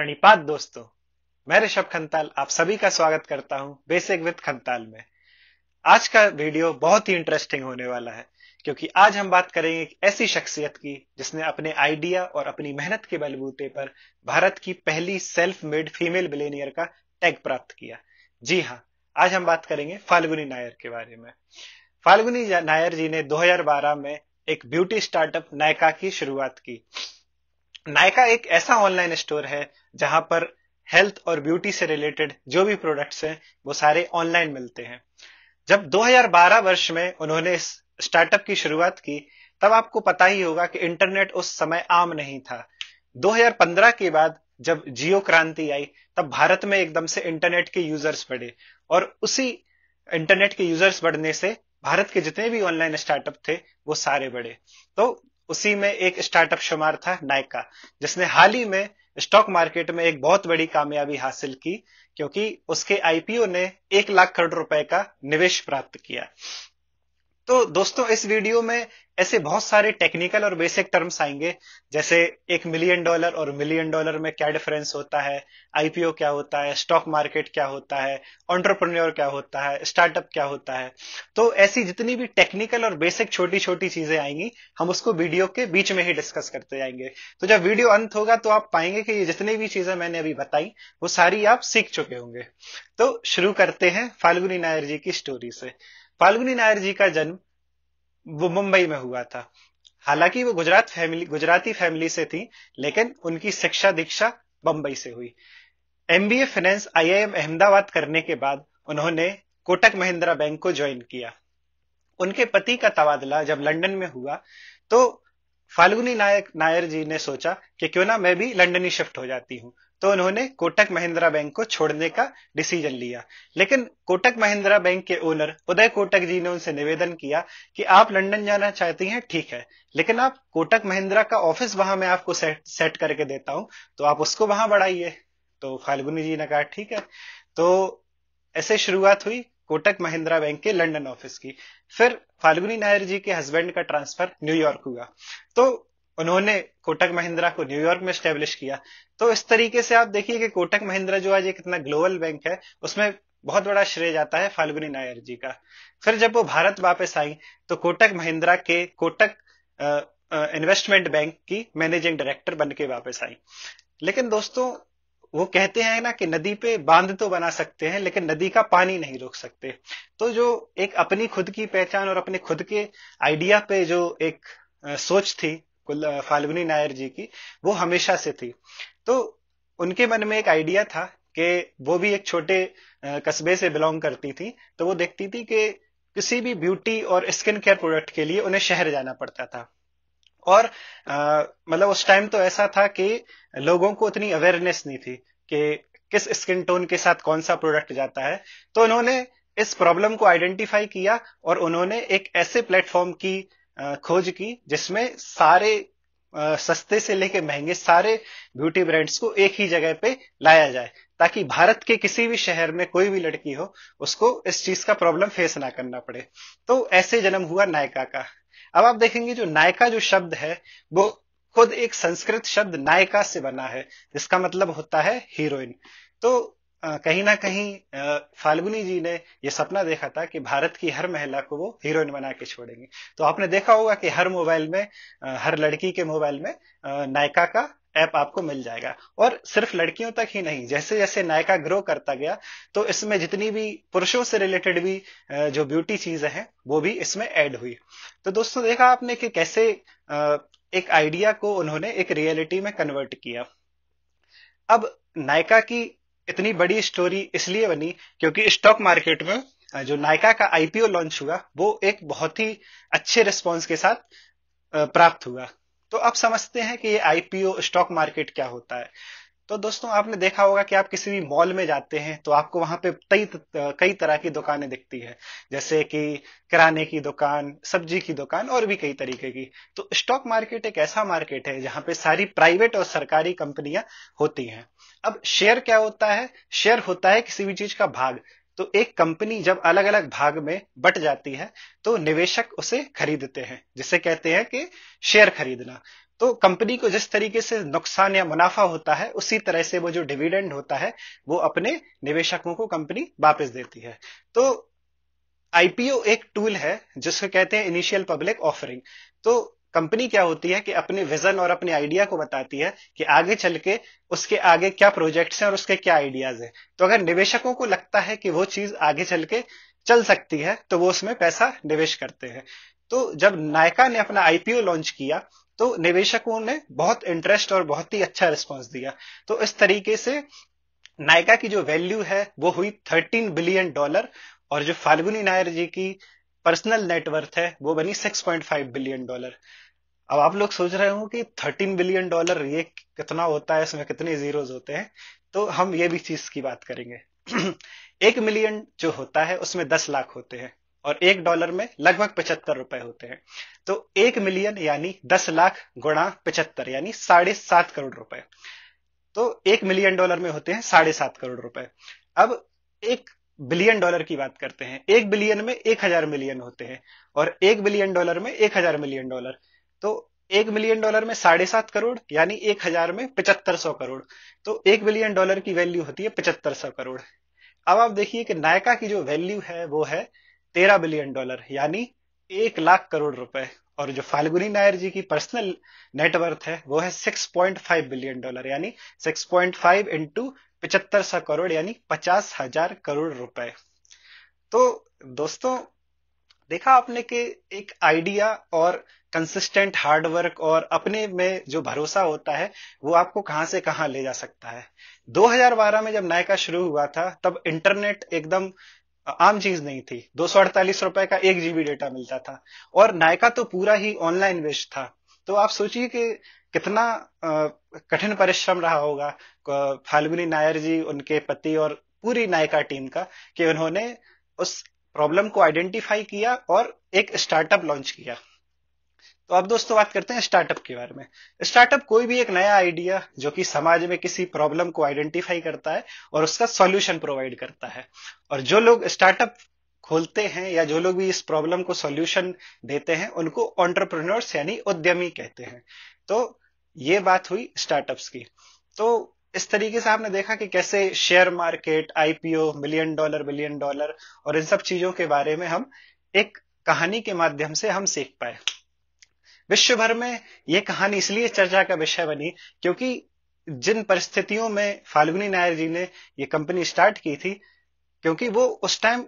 प्रणिपात दोस्तों मैं ऋषभ खंताल आप सभी का स्वागत करता हूं बेसिक विद खंताल में आज का वीडियो बहुत ही इंटरेस्टिंग होने वाला है क्योंकि आज हम बात करेंगे एक ऐसी शख्सियत की जिसने अपने आइडिया और अपनी मेहनत के बलबूते पर भारत की पहली सेल्फ मेड फीमेल बिलेनियर का टैग प्राप्त किया जी हाँ आज हम बात करेंगे फाल्गुनी नायर के बारे में फाल्गुनी नायर जी ने 2012 में एक ब्यूटी स्टार्टअप नायका की शुरुआत की नायका एक ऐसा ऑनलाइन स्टोर है जहां पर हेल्थ और ब्यूटी से रिलेटेड जो भी प्रोडक्ट्स हैं वो सारे ऑनलाइन मिलते हैं जब 2012 वर्ष में उन्होंने इस स्टार्टअप की शुरुआत की तब आपको पता ही होगा कि इंटरनेट उस समय आम नहीं था 2015 के बाद जब जियो क्रांति आई तब भारत में एकदम से इंटरनेट के यूजर्स बढ़े और उसी इंटरनेट के यूजर्स बढ़ने से भारत के जितने भी ऑनलाइन स्टार्टअप थे वो सारे बढ़े तो उसी में एक स्टार्टअप शुमार था नायका जिसने हाल ही में स्टॉक मार्केट में एक बहुत बड़ी कामयाबी हासिल की क्योंकि उसके आईपीओ ने एक लाख करोड़ रुपए का निवेश प्राप्त किया तो दोस्तों इस वीडियो में ऐसे बहुत सारे टेक्निकल और बेसिक टर्म्स आएंगे जैसे एक मिलियन डॉलर और मिलियन डॉलर में क्या डिफरेंस होता है आईपीओ क्या होता है स्टॉक मार्केट क्या होता है ऑन्टरप्रन्योर क्या होता है स्टार्टअप क्या होता है तो ऐसी जितनी भी टेक्निकल और बेसिक छोटी छोटी चीजें आएंगी हम उसको वीडियो के बीच में ही डिस्कस करते जाएंगे तो जब वीडियो अंत होगा तो आप पाएंगे कि ये जितनी भी चीजें मैंने अभी बताई वो सारी आप सीख चुके होंगे तो शुरू करते हैं फाल्गुनी नायर जी की स्टोरी से फाल्गुनी नायर जी का जन्म वो मुंबई में हुआ था हालांकि वो गुजरात फैमिली गुजराती फैमिली से थी लेकिन उनकी शिक्षा दीक्षा बंबई से हुई एमबीए फाइनेंस आईआईएम अहमदाबाद करने के बाद उन्होंने कोटक महिंद्रा बैंक को ज्वाइन किया उनके पति का तबादला जब लंदन में हुआ तो फाल्गुनी नायक नायर जी ने सोचा कि क्यों ना मैं भी लंदन ही शिफ्ट हो जाती हूं तो उन्होंने कोटक महिंद्रा बैंक को छोड़ने का डिसीजन लिया लेकिन कोटक महिंद्रा बैंक के ओनर उदय कोटक जी ने उनसे निवेदन किया कि आप लंदन जाना चाहती हैं ठीक है लेकिन आप कोटक महिंद्रा का ऑफिस वहां मैं आपको सेट, सेट करके देता हूं तो आप उसको वहां बढ़ाइए तो फाल्गुनी जी ने कहा ठीक है तो ऐसे शुरुआत हुई कोटक महिंद्रा बैंक के लंदन ऑफिस की फिर फाल्गुनी नायर जी के हस्बैंड का ट्रांसफर न्यूयॉर्क हुआ तो उन्होंने कोटक महिंद्रा को न्यूयॉर्क में स्टेब्लिश किया तो इस तरीके से आप देखिए कि कोटक महिंद्रा जो आज एक इतना ग्लोबल बैंक है उसमें बहुत बड़ा श्रेय जाता है फाल्गुनी नायर जी का फिर जब वो भारत वापस आई तो कोटक महिंद्रा के कोटक इन्वेस्टमेंट बैंक की मैनेजिंग डायरेक्टर बन के वापस आई लेकिन दोस्तों वो कहते हैं ना कि नदी पे बांध तो बना सकते हैं लेकिन नदी का पानी नहीं रोक सकते तो जो एक अपनी खुद की पहचान और अपने खुद के आइडिया पे जो एक सोच थी फाल्गुनी नायर जी की वो हमेशा से थी तो उनके मन में एक आइडिया था कि वो भी एक छोटे कस्बे से बिलोंग करती थी तो वो देखती थी कि किसी भी ब्यूटी और स्किन केयर प्रोडक्ट के लिए उन्हें शहर जाना पड़ता था और मतलब उस टाइम तो ऐसा था कि लोगों को उतनी अवेयरनेस नहीं थी कि किस स्किन टोन के साथ कौन सा प्रोडक्ट जाता है तो उन्होंने इस प्रॉब्लम को आइडेंटिफाई किया और उन्होंने एक ऐसे प्लेटफॉर्म की खोज की जिसमें सारे सस्ते से लेके महंगे सारे ब्यूटी ब्रांड्स को एक ही जगह पे लाया जाए ताकि भारत के किसी भी शहर में कोई भी लड़की हो उसको इस चीज का प्रॉब्लम फेस ना करना पड़े तो ऐसे जन्म हुआ नायका का अब आप देखेंगे जो नायका जो शब्द है वो खुद एक संस्कृत शब्द नायका से बना है जिसका मतलब होता है हीरोइन तो कहीं ना कहीं फाल्गुनी जी ने यह सपना देखा था कि भारत की हर महिला को वो हीरोइन बना के छोड़ेंगे तो आपने देखा होगा कि हर मोबाइल में हर लड़की के मोबाइल में नायका का ऐप आपको मिल जाएगा और सिर्फ लड़कियों तक ही नहीं जैसे जैसे नायका ग्रो करता गया तो इसमें जितनी भी पुरुषों से रिलेटेड भी जो ब्यूटी चीजें हैं वो भी इसमें ऐड हुई तो दोस्तों देखा आपने कि कैसे एक आइडिया को उन्होंने एक रियलिटी में कन्वर्ट किया अब नायका की इतनी बड़ी स्टोरी इसलिए बनी क्योंकि स्टॉक मार्केट में जो नायका का आईपीओ लॉन्च हुआ वो एक बहुत ही अच्छे रिस्पॉन्स के साथ प्राप्त हुआ तो अब समझते हैं कि ये आईपीओ स्टॉक मार्केट क्या होता है तो दोस्तों आपने देखा होगा कि आप किसी भी मॉल में जाते हैं तो आपको वहां पे कई कई तरह की दुकानें दिखती है जैसे कि किराने की दुकान सब्जी की दुकान और भी कई तरीके की तो स्टॉक मार्केट एक ऐसा मार्केट है जहां पे सारी प्राइवेट और सरकारी कंपनियां होती हैं अब शेयर क्या होता है शेयर होता है किसी भी चीज का भाग तो एक कंपनी जब अलग अलग भाग में बट जाती है तो निवेशक उसे खरीदते हैं जिसे कहते हैं कि शेयर खरीदना तो कंपनी को जिस तरीके से नुकसान या मुनाफा होता है उसी तरह से वो जो डिविडेंड होता है वो अपने निवेशकों को कंपनी वापस देती है तो आईपीओ एक टूल है जिसको कहते हैं इनिशियल पब्लिक ऑफरिंग तो कंपनी क्या होती है कि अपने विजन और अपने आइडिया को बताती है कि आगे चल के उसके आगे क्या प्रोजेक्ट्स हैं और उसके क्या आइडियाज हैं तो अगर निवेशकों को लगता है कि वो चीज आगे चल के चल सकती है तो वो उसमें पैसा निवेश करते हैं तो जब नायका ने अपना आईपीओ लॉन्च किया तो निवेशकों ने बहुत इंटरेस्ट और बहुत ही अच्छा रिस्पॉन्स दिया तो इस तरीके से नायका की जो वैल्यू है वो हुई थर्टीन बिलियन डॉलर और जो फाल्गुनी नायर जी की पर्सनल नेटवर्थ है वो बनी 6.5 बिलियन डॉलर अब आप लोग सोच रहे हो कि 13 बिलियन डॉलर ये कितना होता है इसमें कितने जीरोज होते हैं तो हम ये भी चीज की बात करेंगे एक मिलियन जो होता है उसमें 10 लाख होते हैं और एक डॉलर में लगभग पचहत्तर रुपए होते हैं तो एक मिलियन यानी दस लाख गुणा पचहत्तर यानी साढ़े सात करोड़ रुपए तो एक मिलियन डॉलर में होते हैं साढ़े सात करोड़ रुपए अब एक बिलियन डॉलर की बात करते हैं एक बिलियन में एक हजार मिलियन होते हैं और एक बिलियन डॉलर में एक हजार मिलियन डॉलर तो एक मिलियन डॉलर में साढ़े सात करोड़ यानी एक हजार में पचहत्तर सौ करोड़ तो एक बिलियन डॉलर की वैल्यू होती है पचहत्तर सौ करोड़ अब आप देखिए कि नायका की जो वैल्यू है वो है तेरह बिलियन डॉलर यानी एक लाख करोड़ रुपए और जो फाल्गुनी नायर जी की पर्सनल नेटवर्थ है वो है 6.5 बिलियन डॉलर यानी 6.5 पॉइंट फाइव इंटू पिचहत्तर सौ करोड़ यानी पचास हजार करोड़ रुपए तो दोस्तों देखा आपने कि एक आइडिया और कंसिस्टेंट हार्डवर्क और अपने में जो भरोसा होता है वो आपको कहां से कहां ले जा सकता है 2012 में जब नायका शुरू हुआ था तब इंटरनेट एकदम आम चीज नहीं थी दो रुपए का एक जीबी डेटा मिलता था और नायका तो पूरा ही ऑनलाइन वेस्ट था तो आप सोचिए कि कितना कठिन परिश्रम रहा होगा फाल्गुनी नायर जी उनके पति और पूरी नायका टीम का कि उन्होंने उस प्रॉब्लम को आइडेंटिफाई किया और एक स्टार्टअप लॉन्च किया तो अब दोस्तों बात करते हैं स्टार्टअप के बारे में स्टार्टअप कोई भी एक नया आइडिया जो कि समाज में किसी प्रॉब्लम को आइडेंटिफाई करता है और उसका सॉल्यूशन प्रोवाइड करता है और जो लोग स्टार्टअप खोलते हैं या जो लोग भी इस प्रॉब्लम को सॉल्यूशन देते हैं उनको ऑन्टरप्रनोर्स यानी उद्यमी कहते हैं तो ये बात हुई स्टार्टअप्स की तो इस तरीके से आपने देखा कि कैसे share market IPO million dollar billion dollar और इन सब चीजों के बारे में हम एक कहानी के माध्यम से हम सीख पाए विश्व भर में यह कहानी इसलिए चर्चा का विषय बनी क्योंकि जिन परिस्थितियों में फाल्गुनी नायर जी ने ये कंपनी स्टार्ट की थी क्योंकि वो उस टाइम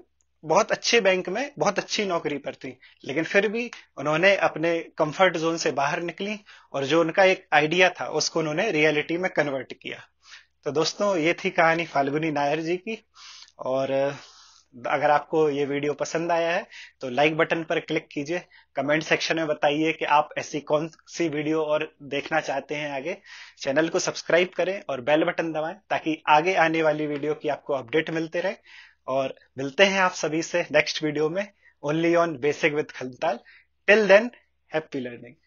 बहुत अच्छे बैंक में बहुत अच्छी नौकरी पर थी लेकिन फिर भी उन्होंने अपने कंफर्ट जोन से बाहर निकली और जो उनका एक आइडिया था उसको उन्होंने रियलिटी में कन्वर्ट किया तो दोस्तों ये थी कहानी फाल्गुनी नायर जी की और अगर आपको ये वीडियो पसंद आया है तो लाइक बटन पर क्लिक कीजिए कमेंट सेक्शन में बताइए कि आप ऐसी कौन सी वीडियो और देखना चाहते हैं आगे चैनल को सब्सक्राइब करें और बेल बटन दबाएं ताकि आगे आने वाली वीडियो की आपको अपडेट मिलते रहे और मिलते हैं आप सभी से नेक्स्ट वीडियो में ओनली ऑन बेसिक विथ खलताल टिल देन हैप्पी लर्निंग